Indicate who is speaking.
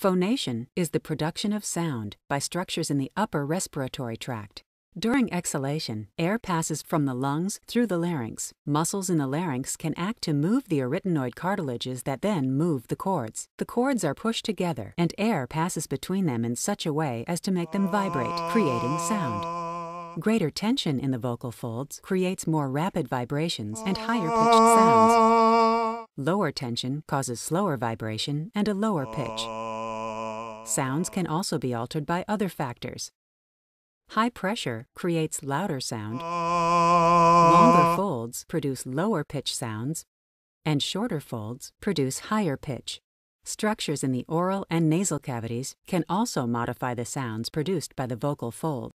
Speaker 1: Phonation is the production of sound by structures in the upper respiratory tract. During exhalation, air passes from the lungs through the larynx. Muscles in the larynx can act to move the arytenoid cartilages that then move the cords. The cords are pushed together, and air passes between them in such a way as to make them vibrate, creating sound. Greater tension in the vocal folds creates more rapid vibrations and higher pitched sounds. Lower tension causes slower vibration and a lower pitch. Sounds can also be altered by other factors. High pressure creates louder sound, longer folds produce lower pitch sounds, and shorter folds produce higher pitch. Structures in the oral and nasal cavities can also modify the sounds produced by the vocal fold.